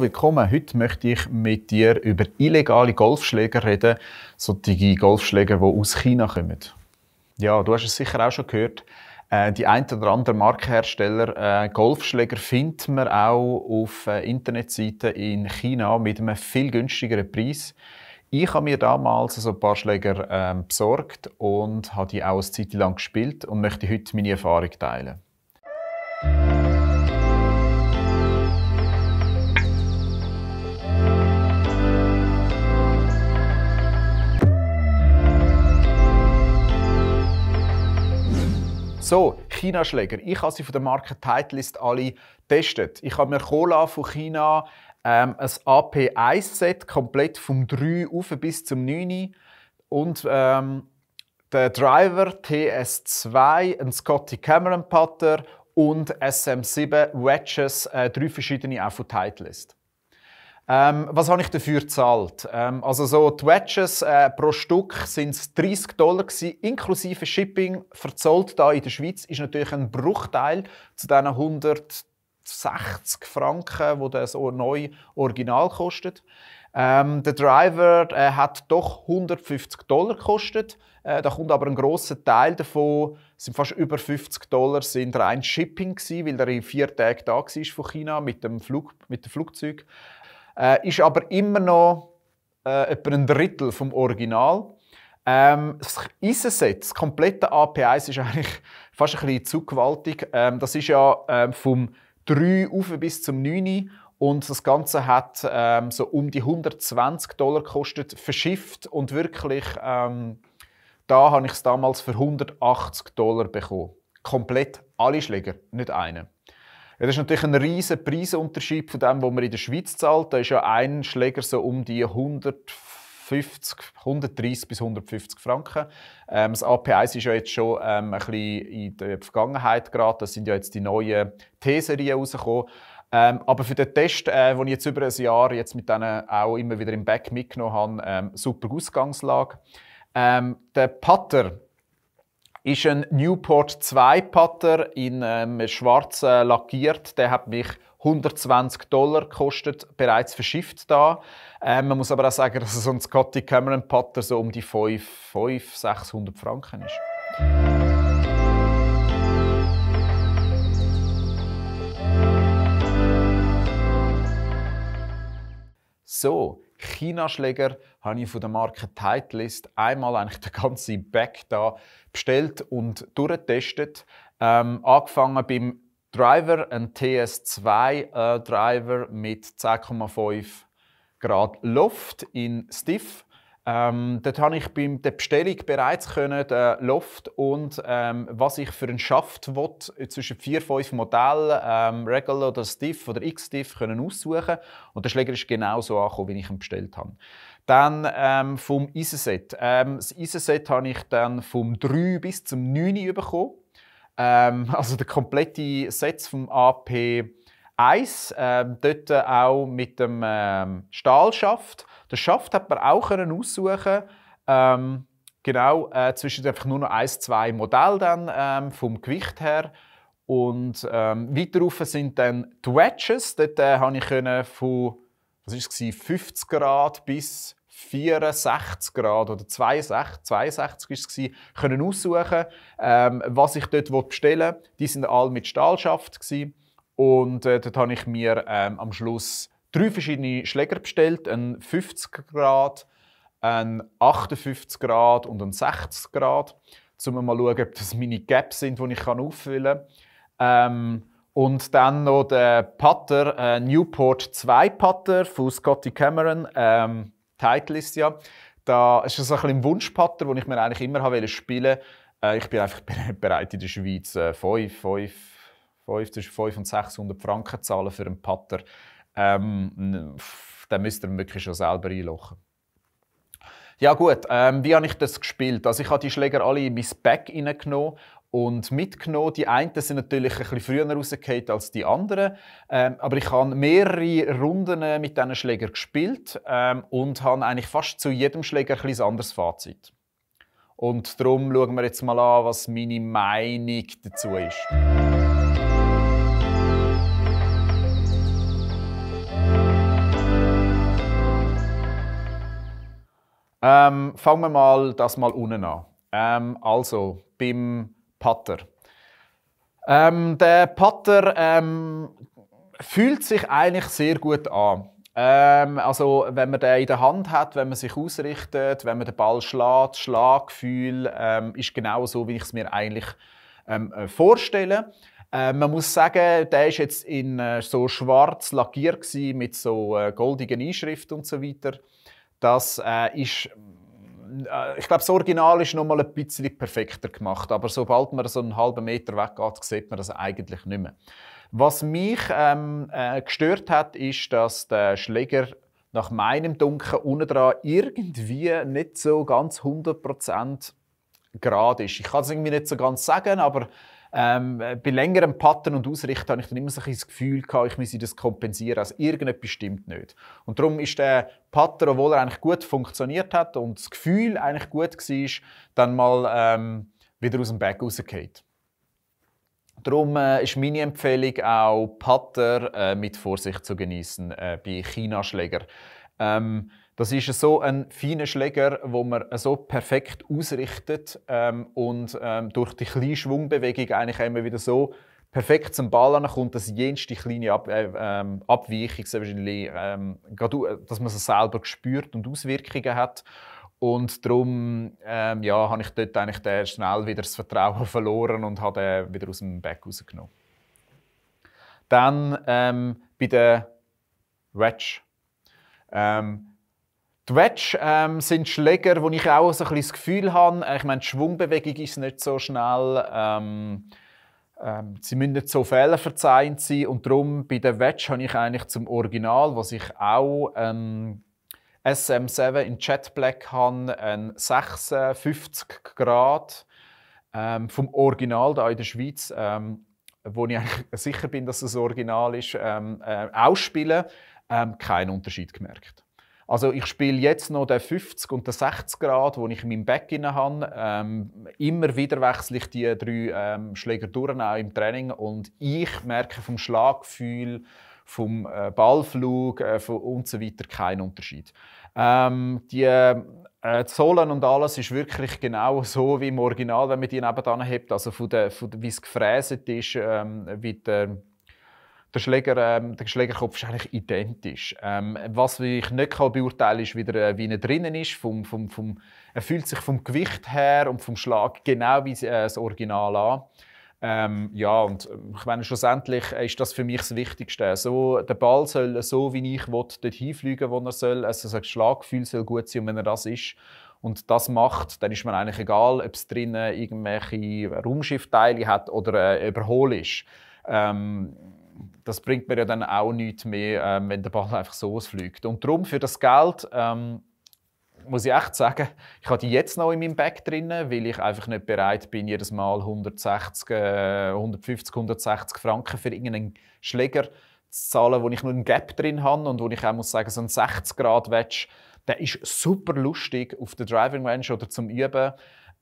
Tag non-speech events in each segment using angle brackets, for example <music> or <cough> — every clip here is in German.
Willkommen. Heute möchte ich mit dir über illegale Golfschläger reden, solche Golfschläger, die aus China kommen. Ja, du hast es sicher auch schon gehört. Äh, die ein oder andere Markenhersteller äh, Golfschläger findet man auch auf äh, Internetseiten in China mit einem viel günstigeren Preis. Ich habe mir damals also ein paar Schläger äh, besorgt und habe die auch eine Zeit lang gespielt und möchte heute meine Erfahrung teilen. So, China-Schläger. Ich habe sie von der Marke Titleist alle getestet. Ich habe mir Cola von China, ähm, ein AP1-Set, komplett vom 3 auf bis zum 9 und ähm, der Driver TS2, ein Scotty Cameron Putter und SM7 Wedges, äh, drei verschiedene auch von Titleist. Ähm, was habe ich dafür gezahlt? Ähm, also so die Wedges äh, pro Stück sind es 30 Dollar gewesen, inklusive Shipping. Verzollt da in der Schweiz ist natürlich ein Bruchteil zu diesen 160 Franken, wo das neu Original kostet. Ähm, der Driver äh, hat doch 150 Dollar gekostet. Äh, da kommt aber ein großer Teil davon, sind fast über 50 Dollar, sind rein Shipping gewesen, weil er in vier Tagen da war von China mit dem Flug, mit dem Flugzeug. Äh, ist aber immer noch äh, etwa ein Drittel vom Original. Ähm, das ISA-Set, das komplette AP1, ist <laughs> eigentlich fast ein bisschen zu gewaltig. Ähm, das ist ja ähm, vom 3 auf bis zum 9 und das Ganze hat ähm, so um die 120 Dollar gekostet, verschifft und wirklich, ähm, da habe ich es damals für 180 Dollar bekommen. Komplett alle Schläger, nicht einen. Ja, das ist natürlich ein riesen Preisunterschied von dem, was man in der Schweiz zahlt. Da ist ja ein Schläger so um die 150, 130 bis 150 Franken. Ähm, das AP1 ist ja jetzt schon ähm, ein bisschen in der Vergangenheit geraten. Das sind ja jetzt die neuen T-Serien rausgekommen. Ähm, aber für den Test, äh, den ich jetzt über ein Jahr jetzt mit denen auch immer wieder im Back mitgenommen habe, ähm, super Ausgangslage. Ähm, der Putter ist ein Newport 2 Putter in ähm, schwarz äh, lackiert. Der hat mich 120 Dollar gekostet, bereits verschifft da. Ähm, man muss aber auch sagen, dass so ein Scotty Cameron Putter so um die 5, 5 600 Franken ist. So, China-Schläger habe ich von der Marke Titleist einmal eigentlich den ganzen Back da bestellt und durchgetestet. Ähm, angefangen beim Driver, ein TS2 äh, Driver mit 10,5 Grad Luft in Stiff ähm, dort habe ich bei der Bestellung bereits können, äh, Loft und ähm, was ich für einen Schaft will, zwischen vier, fünf Modellen, ähm, Regular oder Stiff oder X-Stiff aussuchen Und der Schläger ist genauso angekommen, wie ich ihn bestellt habe. Dann ähm, vom Eisenset. Ähm, das Eisenset habe ich dann vom 3 bis zum 9 bekommen. Ähm, <laughs> also der komplette Set vom AP Eis, äh, dort auch mit dem ähm, Stahlschaft. Den Schaft hat man auch können aussuchen ähm, Genau, äh, zwischen einfach nur noch ein, zwei Modelle dann, ähm, vom Gewicht her. Und ähm, weiter rauf sind dann die Wedges. Dort äh, habe ich können von was war es, 50 Grad bis 64 Grad oder 62, 62 ist es gewesen, können aussuchen, ähm, was ich dort bestellen wollte. Die sind alle mit Stahlschaft. Gewesen. Und äh, dort habe ich mir ähm, am Schluss drei verschiedene Schläger bestellt: einen 50 Grad, einen 58 Grad und einen 60 Grad, um mal zu schauen, ob das meine Gaps sind, die ich kann auffüllen kann. Ähm, und dann noch der Putter, äh, Newport 2 Putter von Scotty Cameron, ähm, Title ist ja. Da ist das ein bisschen ein Wunschputter, den ich mir eigentlich immer spielen wollte. Äh, ich bin einfach <laughs> bereit, in der Schweiz äh, 5, 5, zwischen 500 und 600 Franken zahlen für einen Patter, ähm, dann müsst ihr wirklich schon selber einlochen. Ja gut, ähm, wie habe ich das gespielt? Also ich habe die Schläger alle in mein Bag reingenommen und mitgenommen. Die einen sind natürlich etwas früher rausgefallen als die anderen, ähm, aber ich habe mehrere Runden äh, mit diesen Schläger gespielt ähm, und habe eigentlich fast zu jedem Schläger ein anderes Fazit. Und darum schauen wir jetzt mal an, was meine Meinung dazu ist. Ähm, fangen wir mal das mal unten an. Ähm, also beim Putter. Ähm, der Putter ähm, fühlt sich eigentlich sehr gut an. Ähm, also wenn man den in der Hand hat, wenn man sich ausrichtet, wenn man den Ball schlägt, Schlaggefühl ähm, ist genau so, wie ich es mir eigentlich äh, vorstelle. Äh, man muss sagen, der ist jetzt in äh, so schwarz lackiert mit so äh, goldigen Einschriften und so weiter. Das äh, ist äh, ich glaube, das Original ist noch mal ein bisschen perfekter gemacht, aber sobald man so einen halben Meter weggeht, sieht man das eigentlich nicht mehr. Was mich ähm, äh, gestört hat, ist, dass der Schläger nach meinem Dunkeln unten dran irgendwie nicht so ganz 100% gerade ist. Ich kann es irgendwie nicht so ganz sagen, aber ähm, bei längerem Patten und Ausrichten habe ich dann immer so ein das Gefühl gehabt, ich müsse das kompensieren. Also irgendetwas stimmt nicht. Und darum ist der Patter, obwohl er eigentlich gut funktioniert hat und das Gefühl eigentlich gut war, dann mal ähm, wieder aus dem Bag rausgefallen. Darum äh, ist meine Empfehlung auch, Patter äh, mit Vorsicht zu genießen äh, bei Chinaschläger. Ähm, das ist so ein feiner Schläger, wo man so perfekt ausrichtet ähm, und ähm, durch die kleine Schwungbewegung eigentlich immer wieder so perfekt zum Ball ankommt, dass jenste kleine Ab äh, ähm, Abweichung ähm, dass man es selber spürt und Auswirkungen hat. Und darum ähm, ja, habe ich dort eigentlich den schnell wieder das Vertrauen <laughs> verloren und habe wieder aus dem Back rausgenommen. Dann ähm, bei der Wedge. Ähm, die Wedge ähm, sind Schläger, wo ich auch so ein bisschen das Gefühl habe, äh, ich meine, die Schwungbewegung ist nicht so schnell. Ähm, ähm, sie müssen nicht so fehlerverzeihend sein und darum bei der Wedge habe ich eigentlich zum Original, was ich auch ähm, SM7 in Jet Black habe, ein 56 Grad ähm, vom Original da in der Schweiz, ähm, wo ich sicher bin, dass es das Original ist, ähm, äh, ausspielen, ähm, keinen Unterschied gemerkt. Also ich spiele jetzt noch den 50 und den 60 Grad, wo ich in meinem Back inne habe. Ähm, immer wieder wechsle ich die drei ähm, Schläger durch, auch im Training. Und ich merke vom Schlaggefühl, vom äh, Ballflug äh, von und so weiter keinen Unterschied. Ähm, die äh, Sohlen und alles ist wirklich genau so wie im Original, wenn man die nebenan hebt. Also von der, von der, wie es gefräset ist, ähm, wie der der, Schläger, ähm, der Schlägerkopf ist eigentlich identisch. Ähm, was ich nicht kann beurteilen kann, ist, wie, der, äh, wie er drinnen ist. Vom, vom, vom, er fühlt sich vom Gewicht her und vom Schlag genau wie äh, das Original an. Ähm, ja, und äh, ich meine, schlussendlich ist das für mich das Wichtigste. So, der Ball soll so, wie ich will, dorthin fliegen, wo er soll. Also das Schlaggefühl soll gut sein, und wenn er das ist und das macht, dann ist mir eigentlich egal, ob es drinnen irgendwelche Raumschiffteile hat oder äh, überhol ist. Ähm, das bringt mir ja dann auch nichts mehr, ähm, wenn der Ball einfach so ausfliegt. Und darum, für das Geld, ähm, muss ich echt sagen, ich habe die jetzt noch in meinem Bag drin, weil ich einfach nicht bereit bin, jedes Mal 160, 150, 160 Franken für irgendeinen Schläger zu zahlen, wo ich nur einen Gap drin habe und wo ich auch muss sagen, so ein 60 Grad Wedge, der ist super lustig auf der Driving Range oder zum Üben.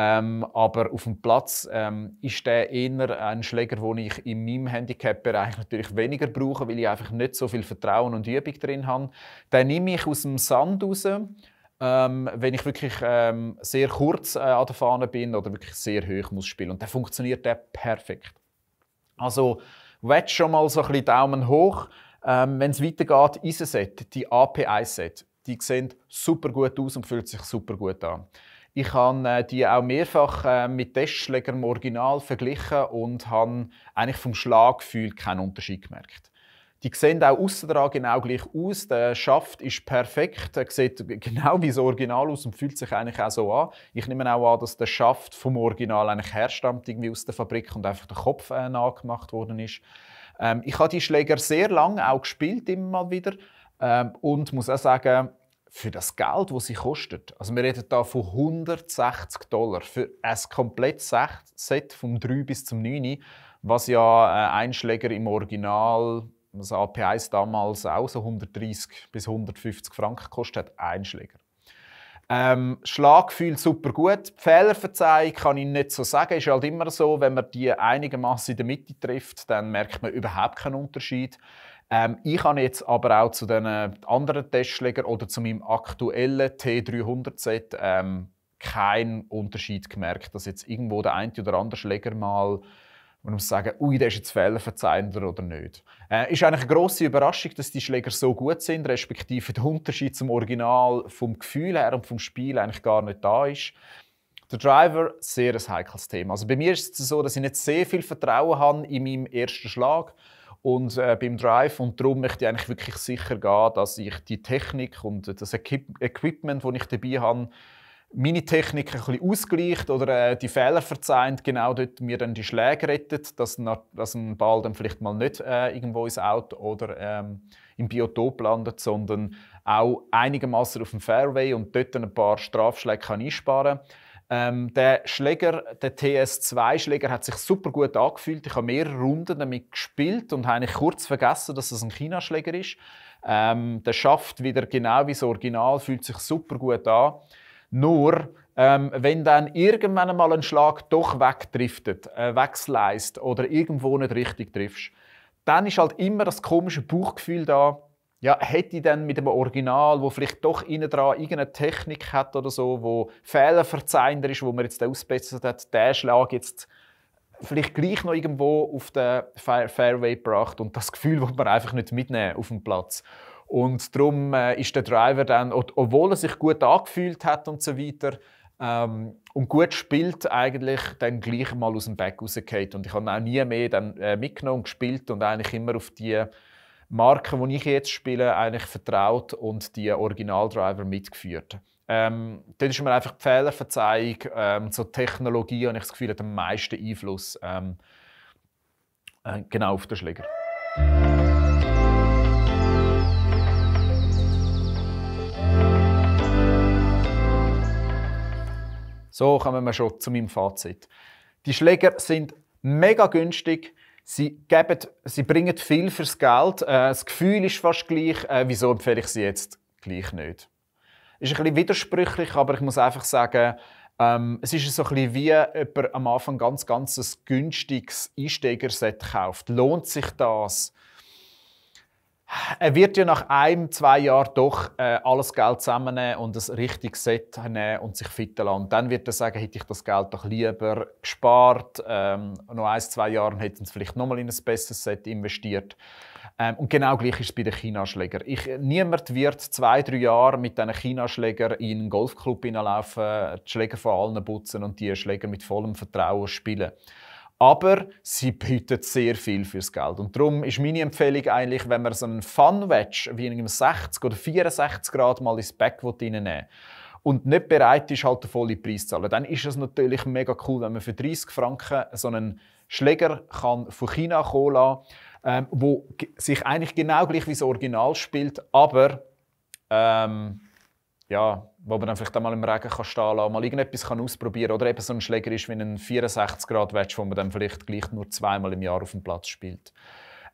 Ähm, aber auf dem Platz ähm, ist der eher ein Schläger, den ich in meinem Handicap-Bereich natürlich weniger brauche, weil ich einfach nicht so viel Vertrauen und Übung drin habe. Den nehme ich aus dem Sand raus. Ähm, wenn ich wirklich ähm, sehr kurz äh, an der Fahne bin oder wirklich sehr hoch muss spielen. Und dann funktioniert der perfekt. Also, wetsch schon mal so ein bisschen Daumen hoch. Ähm, wenn es weitergeht, Eisenset, die AP-Eiset, 1 die sehen super gut aus und fühlt sich super gut an. Ich habe äh, die auch mehrfach äh, mit Testschläger im Original verglichen und habe eigentlich vom Schlaggefühl keinen Unterschied gemerkt. Die sehen auch aussen genau gleich aus. Der Schaft ist perfekt, er sieht genau wie das Original aus und fühlt sich eigentlich auch so an. Ich nehme auch an, dass der Schaft vom Original eigentlich herstammt, irgendwie aus der Fabrik und einfach der Kopf äh, nachgemacht worden ist. Ähm, ich habe die Schläger sehr lange auch gespielt, immer mal wieder. Ähm, und muss auch sagen, für das Geld, das sie kostet. Also wir reden hier von 160 Dollar für ein komplettes Set vom 3 bis zum 9, was ja äh, Einschläger im Original, das AP1 damals auch so 130 bis 150 Franken gekostet hat, Einschläger. Ähm, Schlaggefühl super gut. Fehlerverzeihung kann ich nicht so sagen. Ist halt immer so, wenn man die einigermaßen in der Mitte trifft, dann merkt man überhaupt keinen Unterschied. Ähm, ich habe jetzt aber auch zu den anderen Testschlägern oder zu meinem aktuellen T300-Set ähm, keinen Unterschied gemerkt, dass jetzt irgendwo der eine oder andere Schläger mal man muss sagen, ui, der ist jetzt fehlerverzeihender oder nicht. Äh, ist eigentlich eine grosse Überraschung, dass die Schläger so gut sind, respektive der Unterschied zum Original vom Gefühl her und vom Spiel eigentlich gar nicht da ist. Der Driver, sehr ein heikles Thema. Also bei mir ist es so, dass ich nicht sehr viel Vertrauen habe in meinem ersten Schlag und äh, beim Drive. Und darum möchte ich eigentlich wirklich sicher gehen, dass ich die Technik und das Equip Equipment, das ich dabei habe, meine Technik ein bisschen ausgleicht oder äh, die Fehler verzeiht, genau dort mir dann die Schläge rettet, dass, dass ein Ball dann vielleicht mal nicht äh, irgendwo ins Auto oder ähm, im Biotop landet, sondern auch einigermaßen auf dem Fairway und dort ein paar Strafschläge kann einsparen kann. Ähm, der Schläger, der TS2-Schläger, hat sich super gut angefühlt. Ich habe mehrere Runden damit gespielt und habe eigentlich kurz vergessen, dass es ein China-Schläger ist. Ähm, der Schaft wieder genau wie das Original, fühlt sich super gut an. Nur, ähm, wenn dann irgendwann mal ein Schlag doch wegdriftet, äh, wegsleist oder irgendwo nicht richtig triffst, dann ist halt immer das komische Bauchgefühl da ja, hätte ich dann mit dem Original, wo vielleicht doch innen dran irgendeine Technik hat oder so, wo fehlerverzeihender ist, wo man jetzt ausbessert hat, der Schlag jetzt vielleicht gleich noch irgendwo auf den Fairway gebracht und das Gefühl wird man einfach nicht mitnehmen auf dem Platz. Und darum äh, ist der Driver dann, obwohl er sich gut angefühlt hat und so weiter, ähm, und gut spielt eigentlich dann gleich mal aus dem Back rausgeht. Und ich habe auch nie mehr dann, äh, mitgenommen und gespielt und eigentlich immer auf die Marken, die ich jetzt spiele, eigentlich vertraut und die Originaldriver mitgeführt. Ähm, dort ist mir einfach die Fehlerverzeihung, ähm, so Technologie, und ich das Gefühl, hat den meisten Einfluss ähm, äh, genau auf den Schläger. So kommen wir schon zu meinem Fazit. Die Schläger sind mega günstig, Sie, geben, sie bringen viel fürs Geld. Äh, das Gefühl ist fast gleich. Äh, wieso empfehle ich sie jetzt gleich nicht? Ist ein bisschen widersprüchlich, aber ich muss einfach sagen, ähm, es ist so ein bisschen wie jemand am Anfang ganz, ganz ein günstiges Einsteigerset kauft. Lohnt sich das? er wird ja nach einem, zwei Jahren doch äh, alles Geld zusammennehmen und ein richtiges Set nehmen und sich fitten lassen. Und dann wird er sagen, hätte ich das Geld doch lieber gespart. Ähm, noch ein, zwei Jahren hätten sie vielleicht nochmal in ein besseres Set investiert. Ähm, und genau gleich ist es bei den Chinaschlägern. Ich, niemand wird zwei, drei Jahre mit diesen Chinaschlägern in einen Golfclub hineinlaufen, die Schläger von allen putzen und die Schläger mit vollem Vertrauen spielen aber sie bietet sehr viel fürs Geld. Und darum ist meine Empfehlung eigentlich, wenn man so einen Fun-Wedge wie in einem 60 oder 64 Grad mal ins Back reinnehmen will, und nicht bereit ist, halt den vollen Preis zu zahlen, dann ist es natürlich mega cool, wenn man für 30 Franken so einen Schläger kann von China holen kann, ähm, wo sich eigentlich genau gleich wie das Original spielt, aber ähm, ja, wo man dann vielleicht einmal im Regen kann stehen lassen, mal irgendetwas kann ausprobieren oder eben so ein Schläger ist wie ein 64 Grad Wedge, wo man dann vielleicht gleich nur zweimal im Jahr auf dem Platz spielt.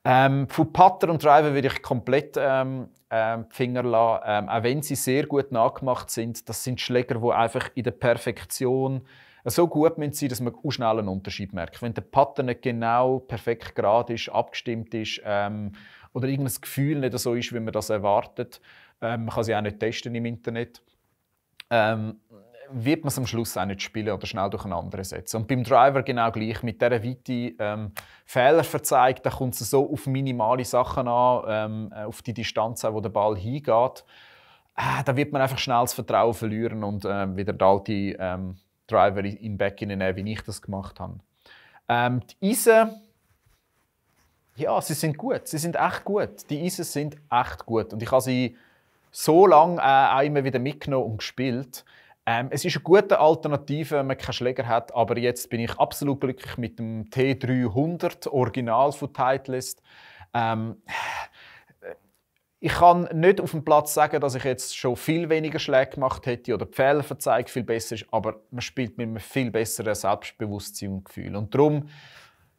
Ähm, von Putter und Driver würde ich komplett ähm, ähm, Finger lassen, ähm, auch wenn sie sehr gut nachgemacht sind. Das sind Schläger, die einfach in der Perfektion so gut sind, dass man auch schnell einen Unterschied merkt. Wenn der Putter nicht genau perfekt gerade ist, abgestimmt ist ähm, oder irgendein Gefühl nicht so ist, wie man das erwartet, ähm, man kann sie auch nicht testen im Internet. Ähm, wird man es am Schluss auch nicht spielen oder schnell durcheinander setzen. Und beim Driver genau gleich. Mit dieser Weite ähm, Fehler verzeigt, da kommt es so auf minimale Sachen an, ähm, äh, auf die Distanz, wo der Ball hingeht. Äh, da wird man einfach schnell das Vertrauen verlieren und äh, wieder den alten ähm, Driver im Back nehmen, wie ich das gemacht habe. Ähm, die Eisen, ja, sie sind gut. Sie sind echt gut. Die Eisen sind echt gut. Und ich habe sie so lange äh, auch immer wieder mitgenommen und gespielt. Ähm, es ist eine gute Alternative, wenn man keinen Schläger hat, aber jetzt bin ich absolut glücklich mit dem T300, Original von Titleist. Ähm, ich kann nicht auf dem Platz sagen, dass ich jetzt schon viel weniger Schläge gemacht hätte oder die Fehlerverzeihung viel besser ist, aber man spielt mit einem viel besseren Selbstbewusstsein und Gefühl. Und darum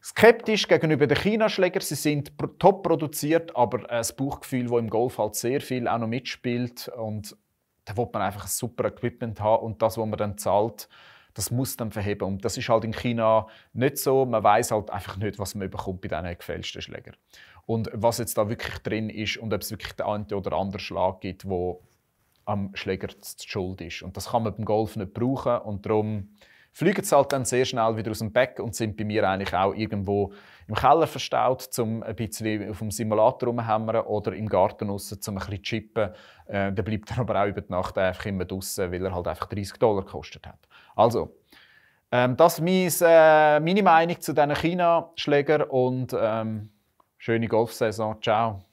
skeptisch gegenüber den Chinaschlägern. Sie sind top produziert, aber ein äh, Bauchgefühl, das im Golf halt sehr viel auch noch mitspielt und da will man einfach ein super Equipment haben und das, was man dann zahlt, das muss dann verheben. Und das ist halt in China nicht so. Man weiß halt einfach nicht, was man bekommt bei diesen gefälschten Schlägern. Und was jetzt da wirklich drin ist und ob es wirklich den einen oder anderen Schlag gibt, wo am Schläger zu Schuld ist. Und das kann man beim Golf nicht brauchen und darum fliegen sie halt dann sehr schnell wieder aus dem Becken und sind bei mir eigentlich auch irgendwo im Keller verstaut, um ein bisschen auf dem Simulator rumhämmern oder im Garten raus, um ein bisschen zu chippen. Äh, der bleibt dann <laughs> aber auch über die Nacht einfach immer draußen, weil er halt einfach 30 Dollar gekostet hat. Also, ähm, das ist äh, meine Meinung zu diesen China-Schlägern und ähm, schöne Golfsaison. Ciao.